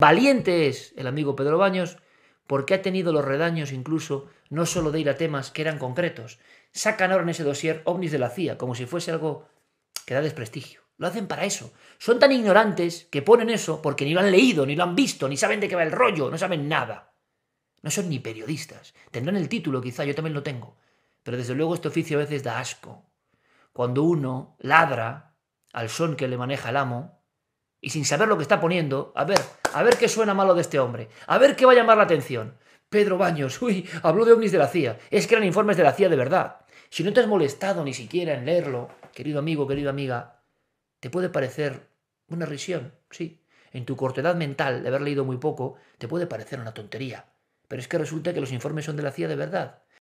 Valiente es el amigo Pedro Baños porque ha tenido los redaños incluso no solo de ir a temas que eran concretos. Sacan ahora en ese dossier ovnis de la CIA como si fuese algo que da desprestigio. Lo hacen para eso. Son tan ignorantes que ponen eso porque ni lo han leído, ni lo han visto, ni saben de qué va el rollo, no saben nada. No son ni periodistas. Tendrán el título quizá, yo también lo tengo. Pero desde luego este oficio a veces da asco. Cuando uno ladra al son que le maneja el amo, y sin saber lo que está poniendo, a ver, a ver qué suena malo de este hombre, a ver qué va a llamar la atención. Pedro Baños, uy, habló de ovnis de la CIA, es que eran informes de la CIA de verdad. Si no te has molestado ni siquiera en leerlo, querido amigo, querida amiga, te puede parecer una risión, sí. En tu cortedad mental de haber leído muy poco, te puede parecer una tontería. Pero es que resulta que los informes son de la CIA de verdad.